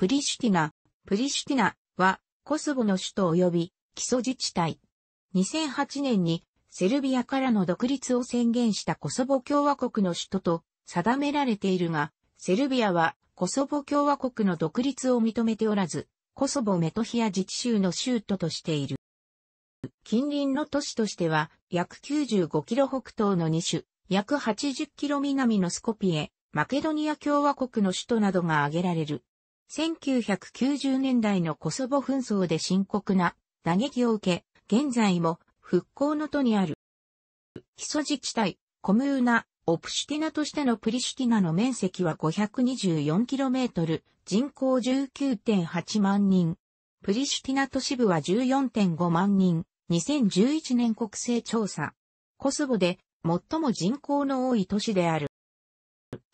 プリシュティナ、プリシュティナはコソボの首都及び基礎自治体。2008年にセルビアからの独立を宣言したコソボ共和国の首都と定められているが、セルビアはコソボ共和国の独立を認めておらず、コソボメトヒア自治州の州都としている。近隣の都市としては、約95キロ北東の2種、約80キロ南のスコピエ、マケドニア共和国の首都などが挙げられる。1990年代のコソボ紛争で深刻な打撃を受け、現在も復興の都にある。基礎自治体、コムーナ、オプシュティナとしてのプリシュティナの面積は 524km、人口19.8万人。プリシュティナ都市部は14.5万人、2011年国勢調査。コソボで最も人口の多い都市である。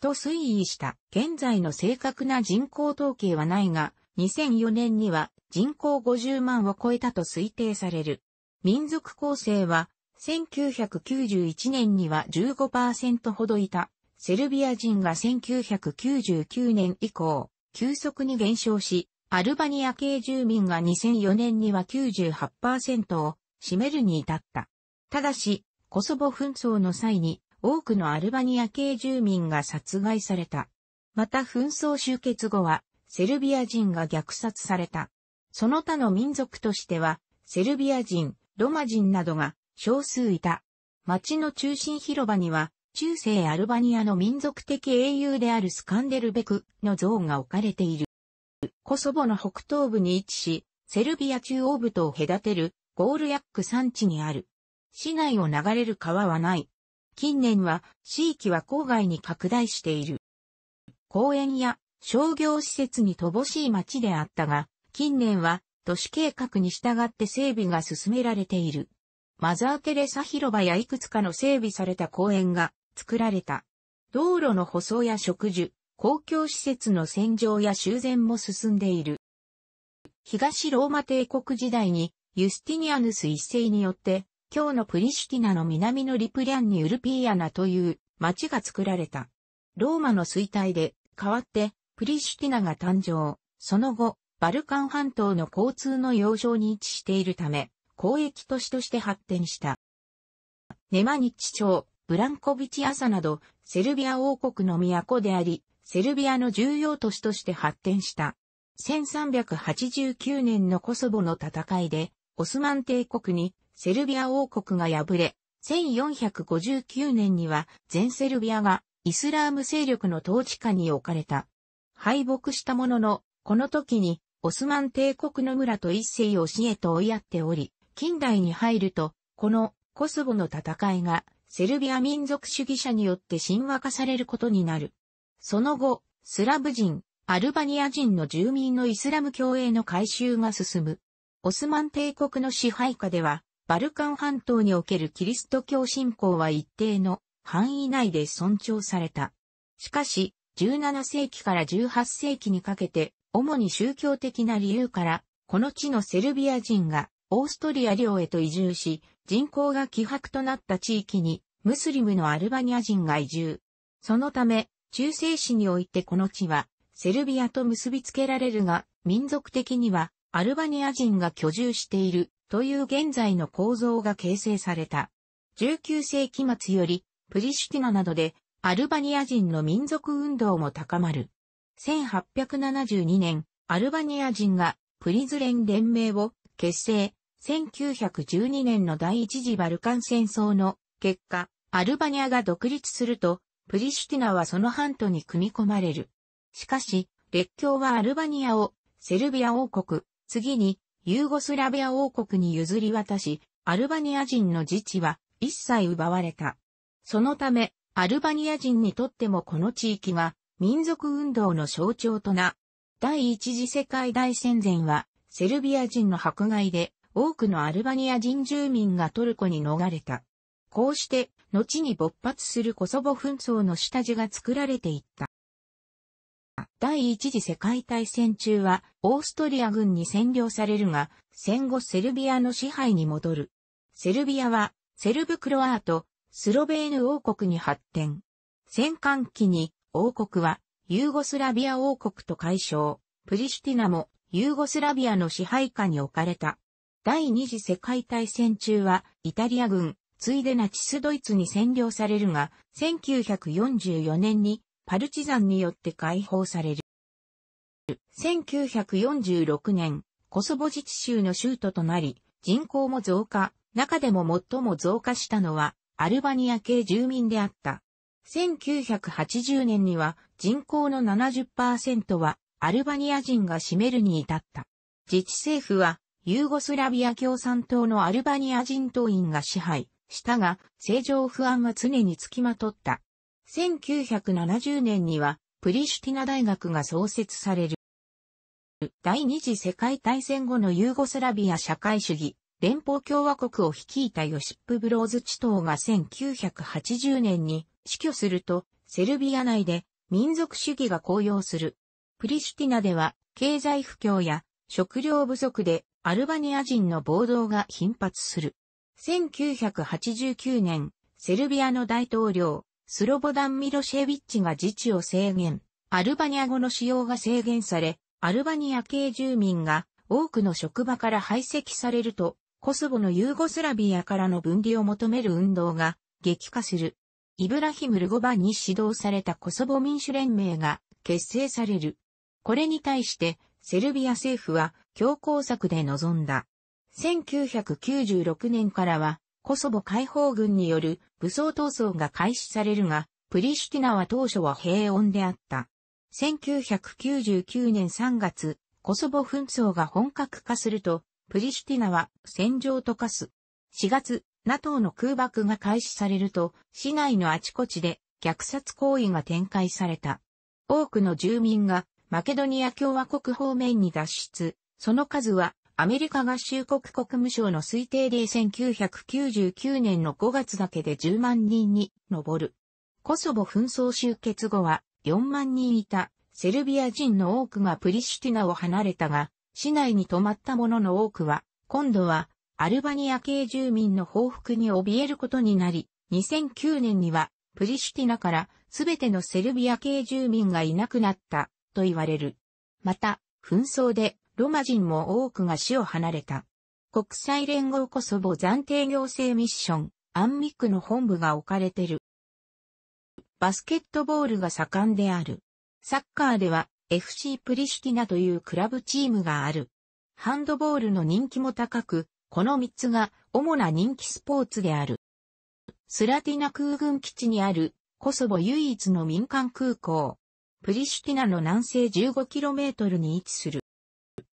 と推移した。現在の正確な人口統計はないが、2004年には人口50万を超えたと推定される。民族構成は、1991年には15%ほどいた。セルビア人が1999年以降、急速に減少し、アルバニア系住民が2004年には98%を占めるに至った。ただし、コソボ紛争の際に多くのアルバニア系住民が殺害された。また紛争終結後は、セルビア人が虐殺された。その他の民族としては、セルビア人、ロマ人などが少数いた。町の中心広場には、中世アルバニアの民族的英雄であるスカンデルベクの像が置かれている。コソボの北東部に位置し、セルビア中央部と隔てるゴールヤック山地にある。市内を流れる川はない。近年は地域は郊外に拡大している。公園や商業施設に乏しい町であったが、近年は都市計画に従って整備が進められている。マザー・テレサ広場やいくつかの整備された公園が作られた。道路の舗装や植樹、公共施設の洗浄や修繕も進んでいる。東ローマ帝国時代にユスティニアヌス一世によって今日のプリシティナの南のリプリャンにウルピーアナという町が作られた。ローマの衰退で、変わってプリシティナが誕生。その後、バルカン半島の交通の要衝に位置しているため、交易都市として発展した。ネマニッチ町、ブランコビチアサなど、セルビア王国の都であり、セルビアの重要都市として発展した。1389年のコソボの戦いで、オスマン帝国にセルビア王国が敗れ、1459年には全セルビアがイスラーム勢力の統治下に置かれた。敗北したものの、この時にオスマン帝国の村と一世を死へと追いやっており、近代に入ると、このコスボの戦いがセルビア民族主義者によって神話化されることになる。その後、スラブ人、アルバニア人の住民のイスラム教への改修が進む。オスマン帝国の支配下では、バルカン半島におけるキリスト教信仰は一定の範囲内で尊重された。しかし、17世紀から18世紀にかけて、主に宗教的な理由から、この地のセルビア人がオーストリア領へと移住し、人口が希薄となった地域に、ムスリムのアルバニア人が移住。そのため、中世史においてこの地は、セルビアと結びつけられるが、民族的には、アルバニア人が居住しているという現在の構造が形成された。19世紀末より、プリシュティナなどで、アルバニア人の民族運動も高まる。1872年、アルバニア人がプリズレン連盟を結成。1912年の第一次バルカン戦争の結果、アルバニアが独立すると、プリシュティナはその半島に組み込まれる。しかし、列強はアルバニアをセルビア王国、次にユーゴスラビア王国に譲り渡し、アルバニア人の自治は一切奪われた。そのため、アルバニア人にとってもこの地域は民族運動の象徴とな。第一次世界大戦前はセルビア人の迫害で多くのアルバニア人住民がトルコに逃れた。こうして、後に勃発するコソボ紛争の下地が作られていった。第一次世界大戦中はオーストリア軍に占領されるが、戦後セルビアの支配に戻る。セルビアはセルブクロアート、スロベーヌ王国に発展。戦艦期に王国はユーゴスラビア王国と解消、プリシティナもユーゴスラビアの支配下に置かれた。第二次世界大戦中はイタリア軍、ついでナチスドイツに占領されるが、1944年にパルチザンによって解放される。1946年、コソボ自治州の州都となり、人口も増加、中でも最も増加したのは、アルバニア系住民であった。1980年には人口の70%はアルバニア人が占めるに至った。自治政府はユーゴスラビア共産党のアルバニア人党員が支配したが、政情不安は常につきまとった。1970年にはプリシュティナ大学が創設される。第二次世界大戦後のユーゴスラビア社会主義連邦共和国を率いたヨシップ・ブローズ・チトーが1980年に死去すると、セルビア内で民族主義が高揚する。プリシュティナでは経済不況や食料不足でアルバニア人の暴動が頻発する。1989年、セルビアの大統領、スロボダン・ミロシェビッチが自治を制限、アルバニア語の使用が制限され、アルバニア系住民が多くの職場から排斥されると、コソボのユーゴスラビアからの分離を求める運動が激化する。イブラヒム・ルゴバに指導されたコソボ民主連盟が結成される。これに対してセルビア政府は強硬策で臨んだ。1996年からはコソボ解放軍による武装闘争が開始されるが、プリシュティナは当初は平穏であった。1999年3月、コソボ紛争が本格化すると、プリシュティナは戦場と化す。4月、NATO の空爆が開始されると、市内のあちこちで虐殺行為が展開された。多くの住民がマケドニア共和国方面に脱出、その数はアメリカ合衆国国務省の推定で1999年の5月だけで10万人に上る。コソボ紛争終結後は4万人いたセルビア人の多くがプリシュティナを離れたが、市内に泊まった者の多くは、今度はアルバニア系住民の報復に怯えることになり、2009年にはプリシュティナからすべてのセルビア系住民がいなくなったと言われる。また、紛争でロマ人も多くが死を離れた。国際連合コソボ暫定行政ミッション、アンミックの本部が置かれてる。バスケットボールが盛んである。サッカーでは FC プリシティナというクラブチームがある。ハンドボールの人気も高く、この3つが主な人気スポーツである。スラティナ空軍基地にあるコソボ唯一の民間空港。プリシュティナの南西 15km に位置する。